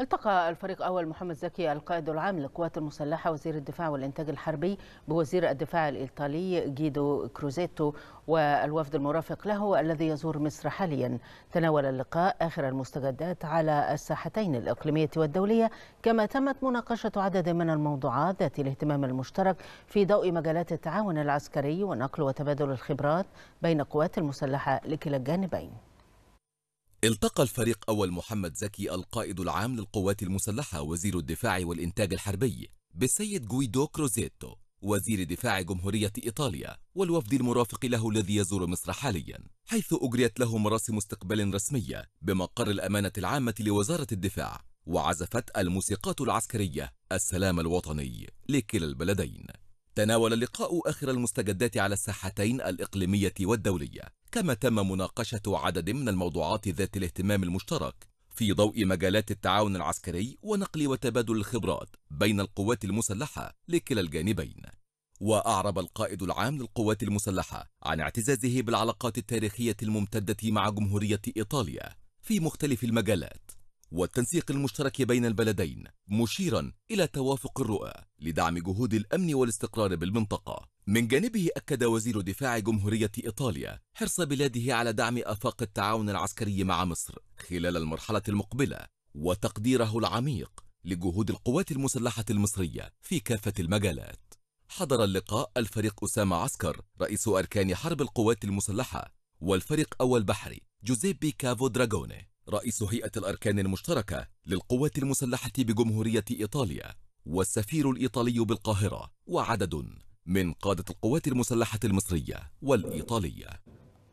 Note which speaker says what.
Speaker 1: التقى الفريق أول محمد زكي القائد العام للقوات المسلحة وزير الدفاع والإنتاج الحربي بوزير الدفاع الإيطالي جيدو كروزيتو والوفد المرافق له الذي يزور مصر حاليا تناول اللقاء آخر المستجدات على الساحتين الإقليمية والدولية كما تمت مناقشة عدد من الموضوعات ذات الاهتمام المشترك في ضوء مجالات التعاون العسكري ونقل وتبادل الخبرات بين القوات المسلحة لكلا الجانبين
Speaker 2: التقى الفريق أول محمد زكي القائد العام للقوات المسلحة وزير الدفاع والإنتاج الحربي بالسيد جويدو كروزيتو وزير دفاع جمهورية إيطاليا والوفد المرافق له الذي يزور مصر حاليا حيث أجريت له مراسم استقبال رسمية بمقر الأمانة العامة لوزارة الدفاع وعزفت الموسيقات العسكرية السلام الوطني لكلا البلدين تناول اللقاء آخر المستجدات على الساحتين الإقليمية والدولية كما تم مناقشة عدد من الموضوعات ذات الاهتمام المشترك في ضوء مجالات التعاون العسكري ونقل وتبادل الخبرات بين القوات المسلحة لكلا الجانبين وأعرب القائد العام للقوات المسلحة عن اعتزازه بالعلاقات التاريخية الممتدة مع جمهورية إيطاليا في مختلف المجالات والتنسيق المشترك بين البلدين مشيرا إلى توافق الرؤى لدعم جهود الأمن والاستقرار بالمنطقة من جانبه أكد وزير دفاع جمهورية إيطاليا حرص بلاده على دعم آفاق التعاون العسكري مع مصر خلال المرحلة المقبلة وتقديره العميق لجهود القوات المسلحة المصرية في كافة المجالات حضر اللقاء الفريق أسامة عسكر رئيس أركان حرب القوات المسلحة والفريق أول بحري جوزيبي كافو دراجوني رئيس هيئة الأركان المشتركة للقوات المسلحة بجمهورية إيطاليا والسفير الإيطالي بالقاهرة وعدد من قادة القوات المسلحة المصرية والإيطالية